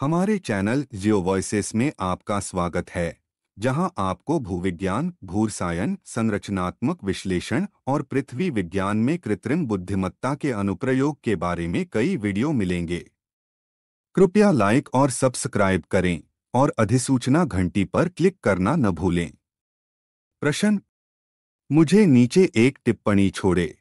हमारे चैनल जियो वॉइसेस में आपका स्वागत है जहां आपको भूविज्ञान भूरसायन संरचनात्मक विश्लेषण और पृथ्वी विज्ञान में कृत्रिम बुद्धिमत्ता के अनुप्रयोग के बारे में कई वीडियो मिलेंगे कृपया लाइक और सब्सक्राइब करें और अधिसूचना घंटी पर क्लिक करना न भूलें प्रश्न मुझे नीचे एक टिप्पणी छोड़े